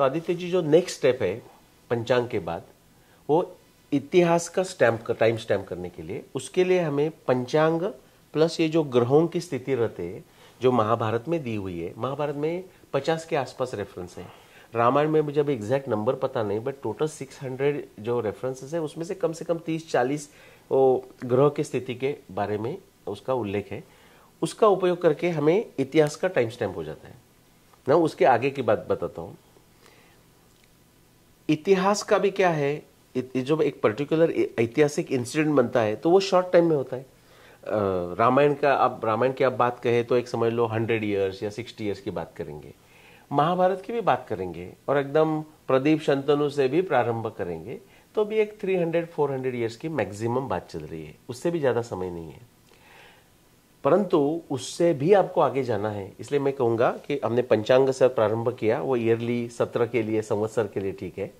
तो आदित्य जी जो next step है पंचांग के बाद वो इतिहास का स्टैम्प टाइम स्टैम्प करने के लिए उसके लिए हमें पंचांग प्लस ये जो ग्रहों की स्थिति रहते जो महाभारत में दी हुई है महाभारत में पचास के आसपास रेफरेंस है रामायण में मुझे अभी एग्जैक्ट नंबर पता नहीं बट टोटल सिक्स हंड्रेड जो रेफरेंसेस है उसमें से कम से कम तीस चालीस वो ग्रह की स्थिति के बारे में उसका उल्लेख है उसका उपयोग करके हमें इतिहास का टाइम स्टैम्प हो जाता है ना उसके आगे की बात बताता हूँ इतिहास का भी क्या है जब एक पर्टिकुलर ऐतिहासिक इंसिडेंट बनता है तो वो शॉर्ट टाइम में होता है रामायण का आप रामायण की आप बात कहें तो एक समझ लो हंड्रेड ईयर्स या सिक्सटी ईयर्स की बात करेंगे महाभारत की भी बात करेंगे और एकदम प्रदीप शंतनु से भी प्रारंभ करेंगे तो भी एक 300 400 ईयर्स की मैक्सिमम बात चल रही है उससे भी ज़्यादा समय नहीं है परंतु उससे भी आपको आगे जाना है इसलिए मैं कहूँगा कि हमने पंचांग से प्रारंभ किया वो ईयरली सत्र के लिए संवत्सर के लिए ठीक है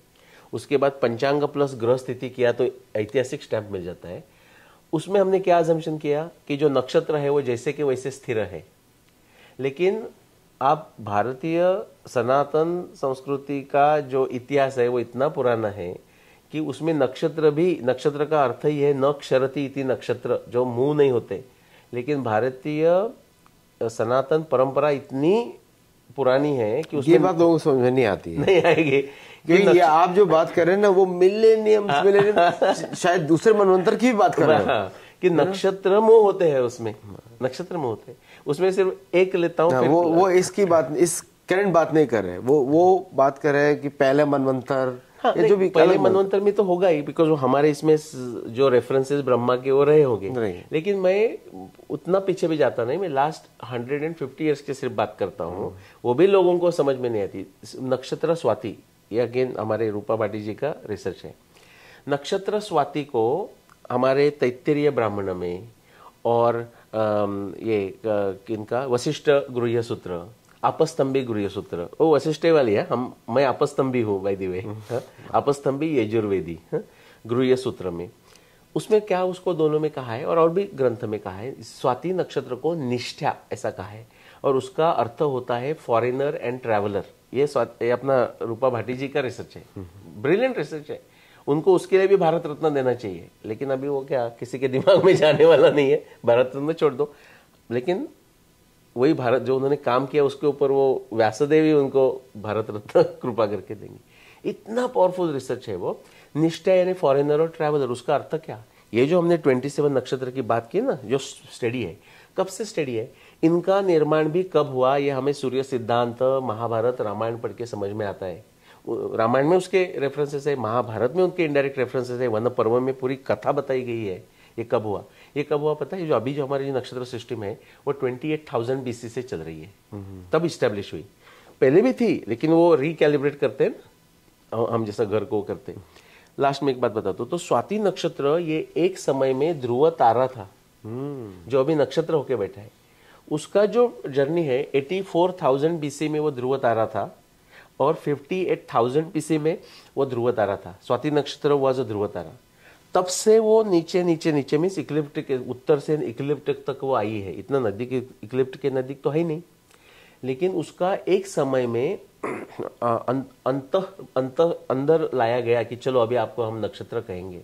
उसके बाद पंचांग प्लस ग्रह स्थिति किया तो ऐतिहासिक स्टैंप मिल जाता है उसमें हमने क्या आजमशन किया कि जो नक्षत्र है वो जैसे के वैसे स्थिर है लेकिन आप भारतीय सनातन संस्कृति का जो इतिहास है वो इतना पुराना है कि उसमें नक्षत्र भी नक्षत्र का अर्थ ही है न क्षरती इति नक्षत्र जो मुंह नहीं होते लेकिन भारतीय सनातन परंपरा इतनी पुरानी है कि उसकी बात लोगों को समझ नहीं आती है नहीं आएगी क्योंकि ये आप जो बात कर रहे हैं ना वो मिलेनियम हाँ। मिलेनियम शायद दूसरे मनवंतर की भी बात कर रहे हैं हाँ, कि नक्षत्र मोह होते हैं उसमें नक्षत्र मोह होते हैं उसमें सिर्फ एक लेता हूँ हाँ, वो वो इसकी बात इस करंट बात नहीं कर रहे वो वो बात कर रहे हैं कि पहले मनवंतर हाँ, ये जो भी पहले मनवंतर में तो होगा ही बिकॉज हमारे इसमें जो रेफरेंसेस ब्रह्मा के वो रहे होंगे लेकिन मैं उतना पीछे भी जाता नहीं मैं last hundred and fifty years की सिर्फ बात करता हूँ हम्म। वो भी लोगों को समझ में नहीं आती नक्षत्र स्वाति ये अगेन हमारे रूपा भाटी जी का रिसर्च है नक्षत्र स्वाति को हमारे तैत्तरीय ब्राह्मण में और ये किनका वशिष्ठ गृह सूत्र गृह सूत्र ओ वशिष्ठे वाली है हाँ, हम मैं अपस्तंभी हूँ वैदि वे अपस्तंभी यजुर्वेदी हाँ, गृह सूत्र में उसमें क्या उसको दोनों में कहा है और और भी ग्रंथ में कहा है स्वाति नक्षत्र को निष्ठा ऐसा कहा है और उसका अर्थ होता है फॉरेनर एंड ट्रैवलर ये, ये अपना रूपा भाटी जी का रिसर्च है ब्रिलियंट रिसर्च है उनको उसके लिए भी भारत रत्न देना चाहिए लेकिन अभी वो क्या किसी के दिमाग में जाने वाला नहीं है भारत रत्न छोड़ दो लेकिन वही भारत जो उन्होंने काम किया उसके ऊपर वो व्यासदेव ही उनको भारत रत्न कृपा करके देंगे इतना पावरफुल रिसर्च है वो निष्ठा यानी फॉरेनर और ट्रैवलर उसका अर्थ क्या ये जो हमने 27 नक्षत्र की बात की ना जो स्टडी है कब से स्टडी है इनका निर्माण भी कब हुआ ये हमें सूर्य सिद्धांत महाभारत रामायण पढ़ के समझ में आता है रामायण में उसके रेफरेंसेस है महाभारत में उनके इनडायरेक्ट रेफरेंसेस है वन पर्व में पूरी कथा बताई गई है ये कब हुआ ये कब हुआ पता है जो अभी जो हमारी जो नक्षत्र सिस्टम है वो twenty eight thousand B C से चल रही है तब इस्टेब्लिश हुई पहले भी थी लेकिन वो रिकैलिब्रेट करते हैं हम जैसा घर को करते हैं लास्ट में एक बात बताता हूँ तो स्वाति नक्षत्र ये एक समय में ध्रुव तारा था जो अभी नक्षत्र होके बैठा है उसका जो जर्नी है एटी फोर 84,000 बीसी में वो ध्रुव तारा था और फिफ्टी एट 58,000 बीसी में वो ध्रुव तारा था स्वाति नक्षत्र वॉज अ ध्रुव तारा तब से वो नीचे नीचे नीचे मीन्स इक्लिप्टिक उत्तर से इक्लिप्टिक तक वो आई है इतना नदी इक्लिप्ट के नदी तो है ही नहीं लेकिन उसका एक समय में अं, अंत अंत अंदर लाया गया कि चलो अभी आपको हम नक्षत्र कहेंगे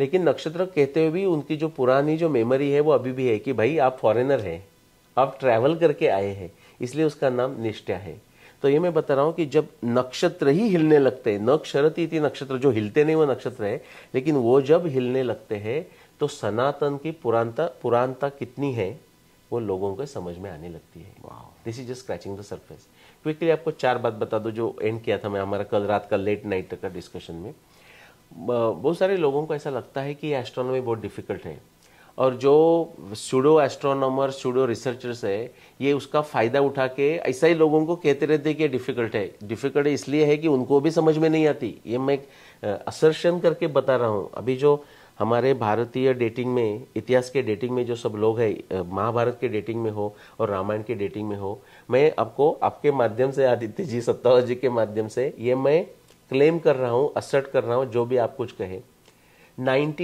लेकिन नक्षत्र कहते हुए भी उनकी जो पुरानी जो मेमोरी है वो अभी भी है कि भाई आप फॉरेनर हैं आप ट्रैवल करके आए हैं इसलिए उसका नाम निष्ठा है तो ये मैं बता रहा हूँ कि जब नक्षत्र ही हिलने लगते हैं नक्षरती थी नक्षत्र जो हिलते नहीं वो नक्षत्र है लेकिन वो जब हिलने लगते हैं तो सनातन की पुरानता पुरानता कितनी है वो लोगों को समझ में आने लगती है this is just scratching the surface quickly आपको चार बात बता दो जो एंड किया था मैं हमारा कल रात का लेट नाइट तक का डिस्कशन में बहुत सारे लोगों को ऐसा लगता है कि एस्ट्रोनॉमी बहुत डिफिकल्ट है और जो स्टूडो एस्ट्रोनॉमर स्यूडो रिसर्चर्स है ये उसका फ़ायदा उठा के ऐसा ही लोगों को कहते रहते कि डिफ़िकल्ट है डिफ़िकल्ट इसलिए है कि उनको भी समझ में नहीं आती ये मैं असर्शन करके बता रहा हूँ अभी जो हमारे भारतीय डेटिंग में इतिहास के डेटिंग में जो सब लोग हैं महाभारत के डेटिंग में हो और रामायण के डेटिंग में हो मैं आपको आपके माध्यम से आदित्य जी सत्तावर जी के माध्यम से ये मैं क्लेम कर रहा हूँ असर्ट कर रहा हूँ जो भी आप कुछ कहें 98,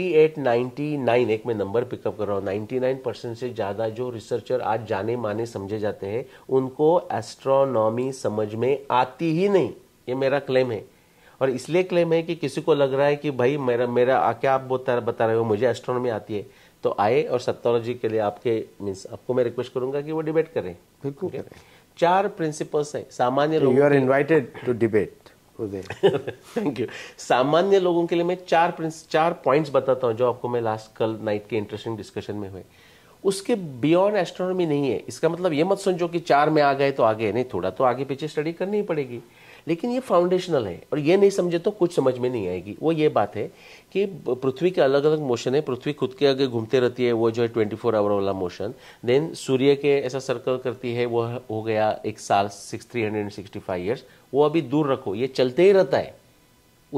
एक मैं नंबर पिकअप कर रहा हूँ 99 परसेंट से ज़्यादा जो रिसर्चर आज जाने माने समझे जाते हैं उनको एस्ट्रोनॉमी समझ में आती ही नहीं ये मेरा क्लेम है और इसलिए क्लेम है कि किसी को लग रहा है कि भाई मेरा मेरा क्या आप बता बता रहे हो मुझे एस्ट्रोनॉमी आती है तो आए और सत्तोलॉजी के लिए आपके मीन्स आपको मैं रिक्वेस्ट करूंगा कि वो डिबेट करें बिल्कुल okay? चार प्रिंसिपल्स हैं सामान्य लोग you are invited to debate Uday thank you सामान्य लोगों के लिए मैं चार प्रिंस चार पॉइंट्स बताता हूँ जो आपको मैं लास्ट कल नाइट के इंटरेस्टिंग डिस्कशन में हुए उसके बियॉन्ड एस्ट्रोनॉमी नहीं है इसका मतलब ये मत समझो कि चार में आ गए तो आगे नहीं थोड़ा तो आगे पीछे स्टडी करनी ही पड़ेगी लेकिन ये फाउंडेशनल है और ये नहीं समझे तो कुछ समझ में नहीं आएगी वो ये बात है कि पृथ्वी के अलग अलग मोशन है पृथ्वी खुद के आगे घूमते रहती है वो जो है ट्वेंटी फोर आवर वाला मोशन देन सूर्य के ऐसा सर्कल करती है वो हो गया एक साल six three hundred sixty five years वो अभी दूर रखो ये चलते ही रहता है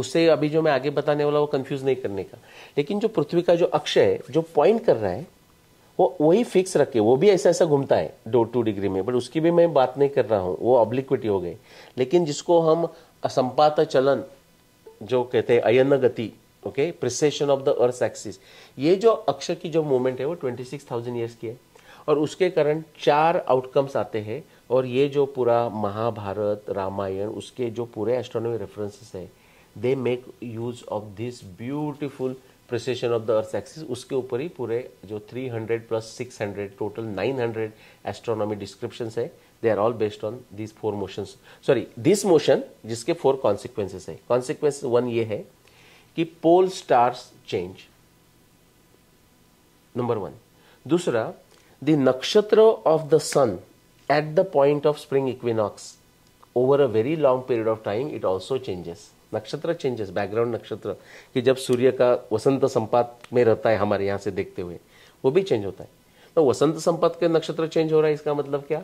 उससे अभी जो मैं आगे बताने वाला वो कंफ्यूज नहीं करने का लेकिन जो पृथ्वी का जो अक्ष है जो पॉइंट कर रहा है वो वही फिक्स रखे वो भी ऐसा ऐसा घूमता है डो टू डिग्री में बट उसकी भी मैं बात नहीं कर रहा हूँ वो ऑब्लिक्विटी हो गई लेकिन जिसको हम असंपात चलन जो कहते हैं अयन गति okay precession of the earth axis ये जो अक्ष की जो मूवमेंट है वो ट्वेंटी सिक्स थाउजेंड ईयर्स की है और उसके कारण चार आउटकम्स आते हैं और ये जो पूरा महाभारत रामायण उसके जो पूरे एस्ट्रोनॉमी रेफरेंसेस है they make use of this beautiful precession of the earth axis उसके ऊपर ही पूरे जो 300 प्लस 600 टोटल 900 एस्ट्रोनॉमी डिस्क्रिप्शंस है they are all based on these four motion sorry this motion जिसके फोर कॉन्सिक्वेंसेस है कॉन्सिक्वेंस वन ये है कि pole stars change number one दूसरा the nakshatra of the sun at the point of spring equinox over a very long period of time it also changes nakshatra changes background nakshatra कि जब सूर्य का वसंत संपात में रहता है हमारे यहाँ से देखते हुए वो भी चेंज होता है तो वसंत संपात के नक्षत्र चेंज हो रहा है इसका मतलब क्या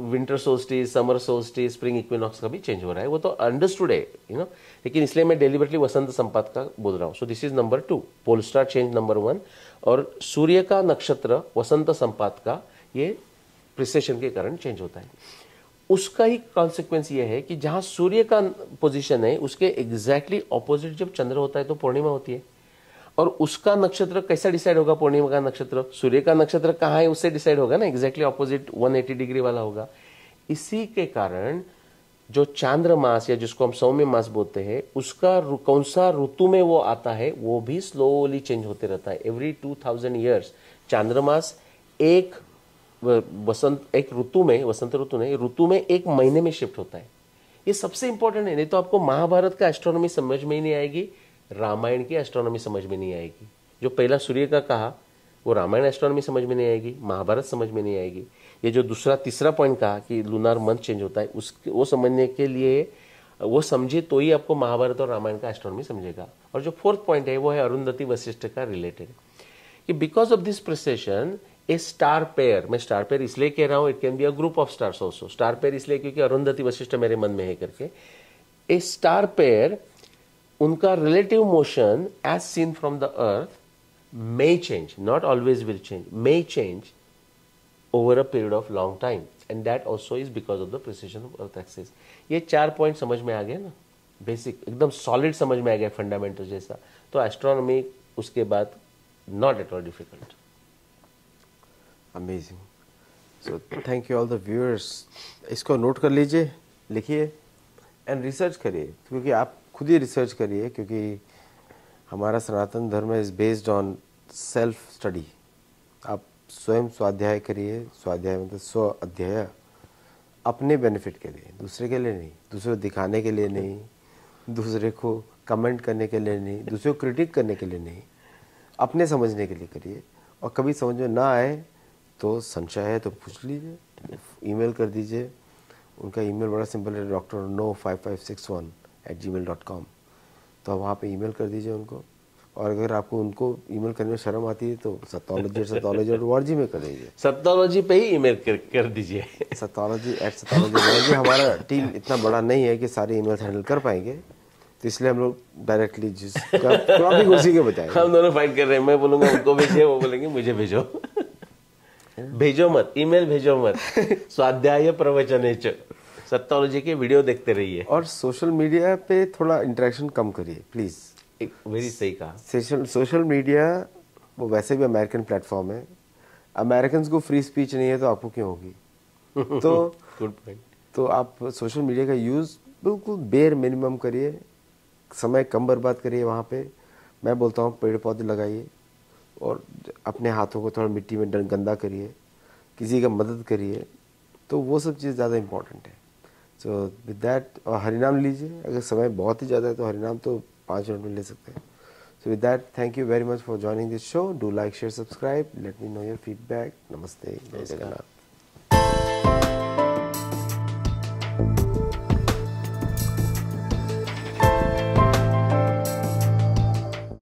विंटर सोस्टी समर सोस्टी स्प्रिंग इक्विनॉक्स का भी चेंज हो रहा है वो तो अंडरस्टूड है यू नो लेकिन इसलिए मैं डेलिबरेटली वसंत संपात का बोल रहा हूँ so this is number two pole star change number one और सूर्य का नक्षत्र वसंत संपात का ये प्रिसेशन के कारण चेंज होता है उसका ही कॉन्सिक्वेंस ये है कि जहाँ सूर्य का पोजीशन है उसके एग्जैक्टली ऑपोजिट जब चंद्र होता है तो पूर्णिमा होती है और उसका नक्षत्र कैसा डिसाइड होगा पूर्णिमा का नक्षत्र सूर्य का नक्षत्र कहाँ है उससे डिसाइड होगा ना एग्जैक्टली ऑपोजिट 180 डिग्री वाला होगा इसी के कारण जो चांद्र मास या जिसको हम सौम्य मास बोलते हैं उसका कौन सा ऋतु में वो आता है वो भी स्लोली चेंज होते रहता है एवरी टू थाउजेंड ईयर्स चांद्रमास एक वसंत एक ऋतु में वसंत ऋतु नहीं ऋतु में एक महीने में शिफ्ट होता है ये सबसे इंपॉर्टेंट है नहीं तो आपको महाभारत का एस्ट्रोनॉमी समझ में ही नहीं आएगी रामायण की एस्ट्रोनॉमी समझ में नहीं आएगी जो पहला सूर्य का कहा वो रामायण एस्ट्रोनॉमी समझ में नहीं आएगी महाभारत समझ में नहीं आएगी ये जो दूसरा तीसरा पॉइंट कहा कि लूनार मंथ चेंज होता है उसके वो समझने के लिए वो समझे तो ही आपको महाभारत और रामायण का एस्ट्रोनॉमी समझेगा और जो फोर्थ पॉइंट है वो है अरुंधति वशिष्ठ का रिलेटेड कि because of this precession a star pair मैं स्टार पेयर इसलिए कह रहा हूँ it can be a group of stars also star pair इसलिए क्योंकि अरुंधति वशिष्ठ मेरे मन में है करके ए स्टार पेयर उनका relative motion as seen from the earth may change not always will change may change over a period of long time and that also is because of the precision of earth axis ये चार point समझ में आ गया ना basic एकदम solid समझ में आ गया फंडामेंटल जैसा तो एस्ट्रोनॉमी उसके बाद not at all difficult amazing so thank you all the viewers इसको नोट कर लीजिए लिखिए एंड रिसर्च करिए क्योंकि आप खुद ही रिसर्च करिए क्योंकि हमारा Sanatan Dharma is based on self study आप स्वयं स्वाध्याय करिए स्वाध्याय मतलब स्व अध्याय अपने बेनिफिट के लिए दूसरे के लिए नहीं दूसरे को दिखाने के लिए नहीं दूसरे को कमेंट करने के लिए नहीं दूसरे को क्रिटिक करने के लिए नहीं अपने समझने के लिए करिए और कभी समझ में ना आए तो संशय है तो पूछ लीजिए ईमेल कर दीजिए उनका ईमेल बड़ा सिंपल है doctor no five five six one eight gmail dot com तो आप वहाँ पर ई मेल कर दीजिए उनको और अगर आपको उनको ईमेल करने में शर्म आती है तो सतोलॉजी एट सत्तालॉजी एट जी में कर दीजिए सतोलॉजी पे ही ईमेल कर, कर दीजिए सतोलॉजी एट जी हमारा टीम इतना बड़ा नहीं है कि सारे ईमेल हैंडल कर पाएंगे तो इसलिए हम लोग डायरेक्टली जिसका तो उसी के बताएं हम दोनों फाइट कर रहे हैं मैं बोलूंगा उनको भेजिए वो बोलेंगे मुझे भेजो भेजो मत ईमेल भेजो मत स्वाध्याय प्रवचन सत्तालोजी के वीडियो देखते रहिए और सोशल मीडिया पे थोड़ा इंटरेक्शन कम करिए प्लीज एक वेरी सही कहा सोशल सोशल मीडिया वो वैसे भी अमेरिकन प्लेटफॉर्म है अमेरिकन को फ्री स्पीच नहीं है तो आपको क्यों होगी तो गुड पॉइंट तो आप सोशल मीडिया का यूज़ बिल्कुल बेर मिनिमम करिए समय कम बर्बाद करिए वहाँ पे मैं बोलता हूँ पेड़ पौधे लगाइए और अपने हाथों को थोड़ा मिट्टी में गंदा करिए किसी का मदद करिए तो वो सब चीज़ ज़्यादा इम्पॉर्टेंट है सो विद डैट और हरिनाम लीजिए अगर समय बहुत ही ज़्यादा है तो हरिनाम तो पाँच मिनट में ले सकते हैं so with that thank you very much for joining this show do like share subscribe let me know your feedback नमस्ते जय जगन्नाथ